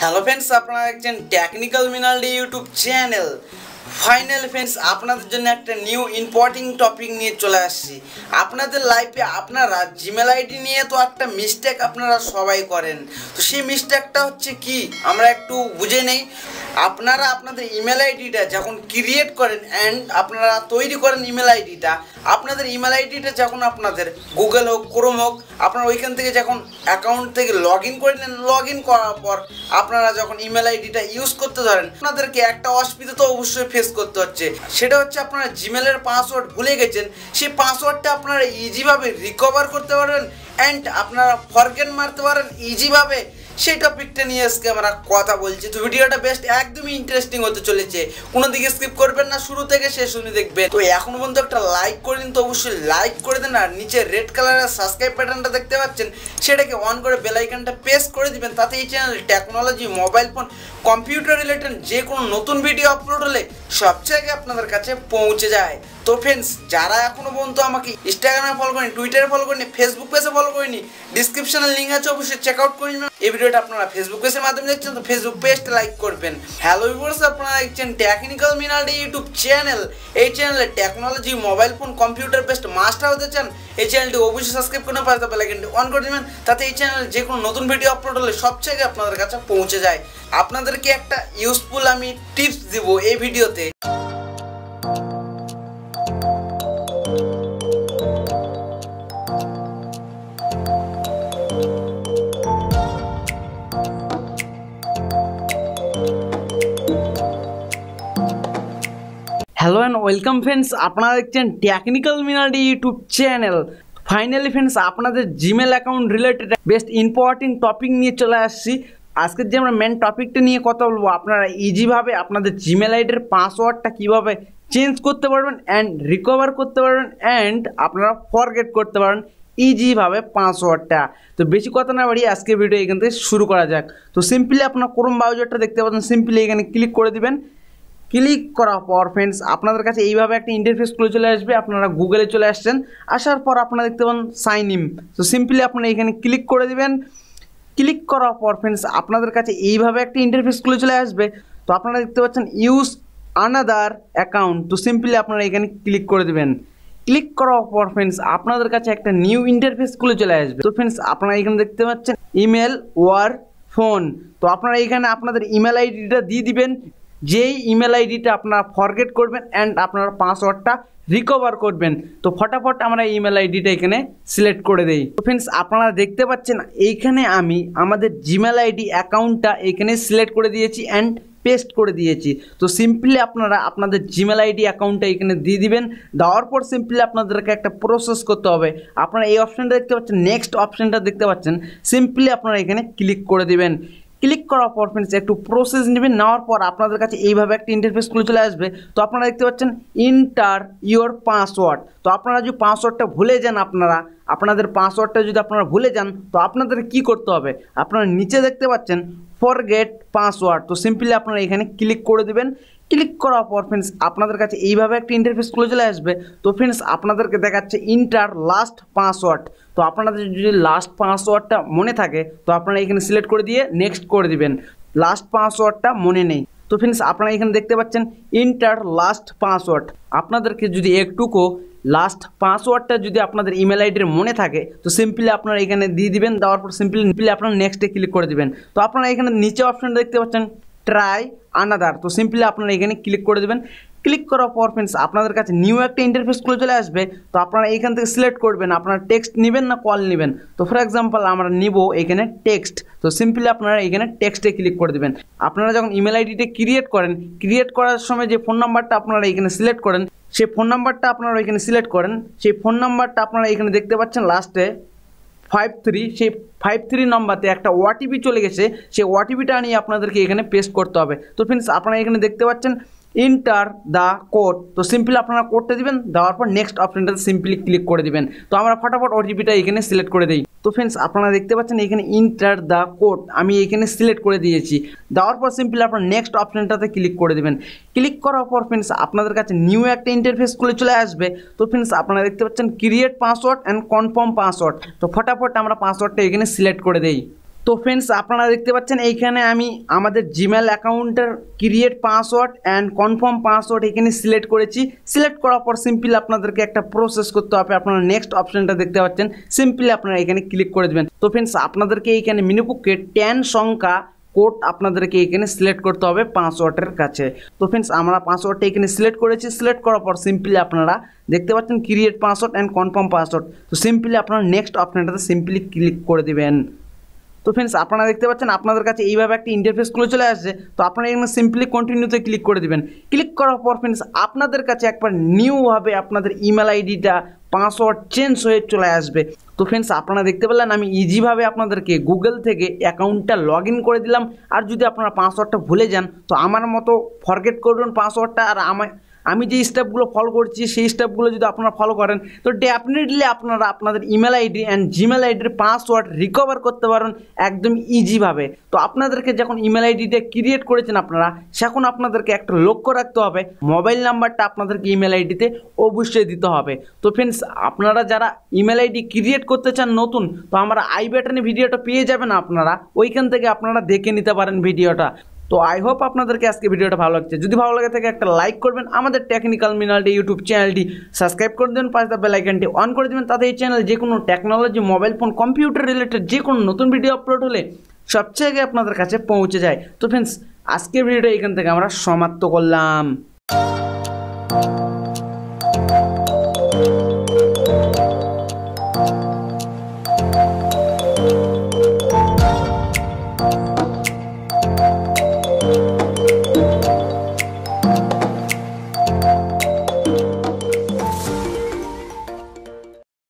hello friends আপনারা দেখছেন technical মিনালডি ইউটিউব চ্যানেল ফাইনাল ফ্রেন্ডস আপনাদের জন্য একটা নিউ ইম্পর্টিং টপিক নিয়ে চলে আসছি আপনাদের লাইফে আপনারা জিমেল আইডি নিয়ে তো একটা মিস্টেক আপনারা সবাই করেন তো সেই মিস্টেকটা হচ্ছে কি আমরা একটু বুঝে নেই আপনারা আপনাদের ইমেল আইডিটা যখন ক্রিয়েট করেন অ্যান্ড আপনারা তৈরি করেন ইমেল আইডিটা আপনাদের ইমেল আইডিটা যখন আপনাদের গুগল হোক ক্রোম হোক আপনারা ওইখান থেকে যখন অ্যাকাউন্ট থেকে লগ ইন করে নেন লগ ইন করার পর আপনারা যখন ইমেল আইডিটা ইউজ করতে ধরেন আপনাদেরকে একটা অসুবিধা তো অবশ্যই ফেস করতে হচ্ছে সেটা হচ্ছে আপনারা জিমেলের পাসওয়ার্ড ভুলে গেছেন সেই পাসওয়ার্ডটা আপনারা ইজিভাবে রিকভার করতে পারেন অ্যান্ড আপনারা ফরকেন মারতে পারেন ইজিভাবে সেই টপিকটা নিয়ে আজকে আমরা কথা বলছি তো ভিডিওটা বেস্ট একদমই ইন্টারেস্টিং হতে চলেছে কোনো দিকে স্কিপ করবেন না শুরু থেকে শেষ উনি দেখবেন তো এখন পর্যন্ত একটা লাইক করে দিন তো অবশ্যই লাইক করে দেন আর নিচে রেড কালারের সাবস্ক্রাইব প্যাটার্নটা দেখতে পাচ্ছেন সেটাকে অন করে বেলাইকানটা প্রেস করে দিবেন তাতে এই channel technology mobile phone computer related যে কোনো নতুন ভিডিও আপলোড হলে সব জায়গায় আপনাদের কাছে পৌঁছে যায় তো ফ্রেন্ডস যারা এখনো পর্যন্ত আমাকে ইনস্টাগ্রামে ফলো করেনি টুইটারে ফলো করেনি ফেসবুক পেজে ফলো করেনি ডিসক্রিপশনে লিঙ্ক আছে অবশ্যই চেক আউট করে নেবেন এই ভিডিওটা আপনারা ফেসবুক পেজের মাধ্যমে দেখছেন তো ফেসবুক পেজটা লাইক করবেন হ্যালো ভিউয়ার্স আপনারা দেখছেন টেকনিক্যাল মিনারি ইউটিউব চ্যানেল এই চ্যানেলে technology mobile phone computer best master হতে চান এই চ্যানেলটি অবশ্যই সাবস্ক্রাইব করে পারে তবে অন করে দেবেন তাতে এই চ্যানেলে যে কোনো নতুন ভিডিও আপলোড হলে সব জায়গায় আপনাদের কাছে পৌঁছে যায় আপনাদেরকে একটা ইউজফুল আমি টিপস দিব এই ভিডিওতে আছে হ্যালো অ্যান্ড ওয়েলকাম ফ্রেন্ডস আপনারা দেখছেন টেকনিক্যাল মিনারি ইউটিউব চ্যানেল ফাইনালি ফ্রেন্ডস আপনাদের Gmail account related best important topic নিয়ে চলে আসছি আজকের যে আমরা মেন টপিকটা নিয়ে কথা বলবো আপনারা ইজিভাবে আপনাদের জিমেল আইডির পাসওয়ার্ডটা কীভাবে চেঞ্জ করতে পারবেন অ্যান্ড রিকভার করতে পারবেন অ্যান্ড আপনারা ফরগেট করতে পারেন ইজিভাবে পাসওয়ার্ডটা তো বেশি কথা না বাড়িয়ে আজকের ভিডিও এখান থেকে শুরু করা যাক তো সিম্পলি আপনার ক্রোম ব্রাউজারটা দেখতে পাচ্ছেন সিম্পলি এখানে ক্লিক করে দিবেন ক্লিক করার পর ফ্রেন্ডস আপনাদের কাছে এইভাবে একটা ইন্টারফেস খুলে চলে আসবে আপনারা গুগলে চলে আসছেন আসার পর আপনারা দেখতে পাবেন সাইন ইন তো সিম্পলি আপনারা এখানে ক্লিক করে দিবেন ক্লিক করার পর ফ্রেন্ডস আপনাদের কাছে এইভাবে একটা ইন্টারফেস খুলে চলে আসবে তো আপনারা দেখতে পাচ্ছেন ইউজ আনাদার অ্যাকাউন্ট তো সিম্পলি আপনারা এখানে ক্লিক করে দেবেন ক্লিক করার পর ফ্রেন্ডস আপনাদের কাছে একটা নিউ ইন্টারফেস খুলে চলে আসবে তো ফ্রেন্ডস আপনারা এখানে দেখতে পাচ্ছেন ইমেল ওয়ার ফোন তো আপনারা এখানে আপনাদের ইমেল আইডিটা দিয়ে দিবেন যেই ইমেল আইডিটা আপনারা ফরগেট করবেন অ্যান্ড আপনারা পাসওয়ার্ডটা রিকভার করবেন তো ফটাফট আমরা ইমেল আইডিটা এখানে সিলেক্ট করে দেই তো ফ্রেন্ডস আপনারা দেখতে পাচ্ছেন এইখানে আমি আমাদের জিমেল আইডি অ্যাকাউন্টটা এখানে সিলেক্ট করে দিয়েছি অ্যান্ড পেস্ট করে দিয়েছি তো সিম্পলি আপনারা আপনাদের জিমেল আইডি অ্যাকাউন্টটা এখানে দিয়ে দিবেন দেওয়ার পর সিম্পলি আপনাদেরকে একটা প্রসেস করতে হবে আপনারা এই অপশানটা দেখতে পাচ্ছেন নেক্সট অপশানটা দেখতে পাচ্ছেন সিম্পলি আপনারা এখানে ক্লিক করে দিবেন ক্লিক করা পর ফ্রেন্ডস একটু প্রসেস নেবেন নেওয়ার পর আপনাদের কাছে এইভাবে একটা ইন্টারফেস খুলে চলে আসবে তো আপনারা দেখতে পাচ্ছেন ইন্টার ইউর পাসওয়ার্ড তো আপনারা যদি পাসওয়ার্ডটা ভুলে যান আপনারা আপনাদের পাসওয়ার্ডটা যদি আপনারা ভুলে যান তো আপনাদের কি করতে হবে আপনারা নিচে দেখতে পাচ্ছেন ফরগেট পাসওয়ার্ড তো সিম্পলি আপনারা এখানে ক্লিক করে দেবেন ক্লিক করা পর ফ্রেন্ডস আপনাদের কাছে এইভাবে একটা ইন্টারফেস খুলে চলে আসবে তো ফ্রেন্ডস আপনাদেরকে দেখাচ্ছে ইন্টার লাস্ট পাসওয়ার্ড তো আপনাদের যদি লাস্ট পাসওয়ার্ডটা মনে থাকে তো আপনারা এখানে সিলেক্ট করে দিয়ে নেক্সট করে দিবেন লাস্ট পাসওয়ার্ডটা মনে নেই তো ফ্রেন্ডস আপনারা এখানে দেখতে পাচ্ছেন ইন্টার লাস্ট পাসওয়ার্ড আপনাদেরকে যদি একটুকু লাস্ট পাসওয়ার্ডটা যদি আপনাদের ইমেল আইডির মনে থাকে তো সিম্পলি আপনারা এখানে দিয়ে দিবেন দেওয়ার পর সিম্পলি আপনারা নেক্সটে ক্লিক করে দিবেন তো আপনারা এখানে নিচে অপশন দেখতে পাচ্ছেন ট্রাই আনাদার তো সিম্পলি আপনারা এখানে ক্লিক করে দেবেন ক্লিক করার পর ফ্রেন্ডস আপনাদের কাছে নিউ একটা ইন্টারফেস খুলে চলে আসবে তো আপনারা এখান থেকে সিলেক্ট করবেন আপনারা টেক্সট নেবেন না কল নেবেন তো ফর এক্সাম্পল আমরা নিব এখানে টেক্সট তো সিম্পলি আপনারা এখানে টেক্সটে ক্লিক করে দেবেন আপনারা যখন ইমেল আইডিটা ক্রিয়েট করেন ক্রিয়েট করার সময় যে ফোন নাম্বারটা আপনারা এখানে সিলেক্ট করেন সেই ফোন নাম্বারটা আপনারা এখানে সিলেক্ট করেন সেই ফোন নাম্বারটা আপনারা এখানে দেখতে পাচ্ছেন লাস্টে ফাইভ থ্রি সেই ফাইভ থ্রি নম্বরতে একটা ওটিপি চলে গেছে সেই ওটিপিটা নিয়ে আপনাদেরকে এখানে পেস্ট করতে হবে তো ফ্রেন্ডস আপনারা এখানে দেখতে পাচ্ছেন ইন্টার দ্য কোড তো সিম্পলি আপনারা কোডটা দিবেন দেওয়ার পর নেক্সট অপশনটাতে সিম্পলি ক্লিক করে দিবেন তো আমরা ফটাফট ওটিপিটা এখানে সিলেক্ট করে দিই তো ফ্রেন্ডস আপনারা দেখতে পাচ্ছেন এখানে ইন্টার দ্য কোড আমি এখানে সিলেক্ট করে দিয়েছি দেওয়ার পর সিম্পলি আপনার নেক্সট অপশনটাতে ক্লিক করে দেবেন ক্লিক করার পর ফ্রেন্ডস আপনাদের কাছে নিউ একটা ইন্টারফেস খুলে চলে আসবে তো ফ্রেন্ডস আপনারা দেখতে পাচ্ছেন create password and confirm password তো ফটাফট আমরা পাসওয়ার্ডটা এখানে সিলেক্ট করে দিই তো ফ্রেন্ডস আপনারা দেখতে পাচ্ছেন এইখানে আমি আমাদের জিমেল অ্যাকাউন্টের create password and confirm password এখানে সিলেক্ট করেছি সিলেক্ট করার পর সিম্পলি আপনাদেরকে একটা প্রসেস করতে হবে আপনারা নেক্সট অপশানটা দেখতে পাচ্ছেন সিম্পলি আপনারা এখানে ক্লিক করে দেবেন তো ফ্রেন্ডস আপনাদেরকে এইখানে মিনুপুকে টেন সংখ্যা কোড আপনাদেরকে এখানে সিলেক্ট করতে হবে পাসওয়ার্ডের কাছে তো ফ্রেন্ডস আমরা পাসওয়ার্ডটা এখানে সিলেক্ট করেছি সিলেক্ট করার পর সিম্পলি আপনারা দেখতে পাচ্ছেন create password and confirm password তো সিম্পলি আপনারা নেক্সট অপশানটাতে সিম্পলি ক্লিক করে দেবেন তো ফ্রেন্ডস আপনারা দেখতে পাচ্ছেন আপনাদের কাছে এইভাবে একটা ইন্টারফেস খুলে চলে আসছে তো আপনারা এখানে সিম্পলি কন্টিনিউতে ক্লিক করে দেবেন ক্লিক করার পর ফ্রেন্ডস আপনাদের কাছে একবার নিউভাবে আপনাদের ইমেল আইডিটা পাসওয়ার্ড চেঞ্জ হয়ে চলে আসবে তো ফ্রেন্ডস আপনারা দেখতে পেলেন আমি ইজিভাবে আপনাদেরকে গুগল থেকে অ্যাকাউন্টটা লগ করে দিলাম আর যদি আপনারা পাসওয়ার্ডটা ভুলে যান তো আমার মতো ফরগেট করবেন পাসওয়ার্ডটা আর আমার আমি যে স্টেপগুলো ফলো করছি সেই স্টেপগুলো যদি আপনারা ফলো করেন তো ডেফিনেটলি আপনারা আপনাদের ইমেল আইডি অ্যান্ড জিমেল আইডির পাসওয়ার্ড রিকভার করতে পারেন একদম ইজিভাবে তো আপনাদেরকে যখন ইমেল আইডিটা ক্রিয়েট করেছেন আপনারা সেখন আপনাদেরকে একটা লক্ষ্য রাখতে হবে মোবাইল নাম্বারটা আপনাদেরকে ইমেল আইডিতে অবশ্যই দিতে হবে তো ফ্রেন্ডস আপনারা যারা ইমেল আইডি ক্রিয়েট করতে চান নতুন তো আমরা আই ব্যাটনে ভিডিওটা পেয়ে যাবেন আপনারা ওইখান থেকে আপনারা দেখে নিতে পারেন ভিডিওটা তো আই হোপ আপনাদেরকে আজকে ভিডিওটা ভালো লাগছে যদি ভালো লাগে থাকে একটা লাইক করবেন আমাদের টেকনিক্যাল মিনালটি ইউটিউব চ্যানেলটি সাবস্ক্রাইব করে দেবেন পাশে বেল আইকনটি অন করে দেবেন তাতে এই চ্যানেল যে কোনো technology mobile phone computer related যে কোনো নতুন ভিডিও আপলোড হলে সবচেয়ে আগে আপনাদের কাছে পৌঁছে যায় তো ফ্রেন্ডস আজকের ভিডিওটা এখান থেকে আমরা সমাপ্ত করলাম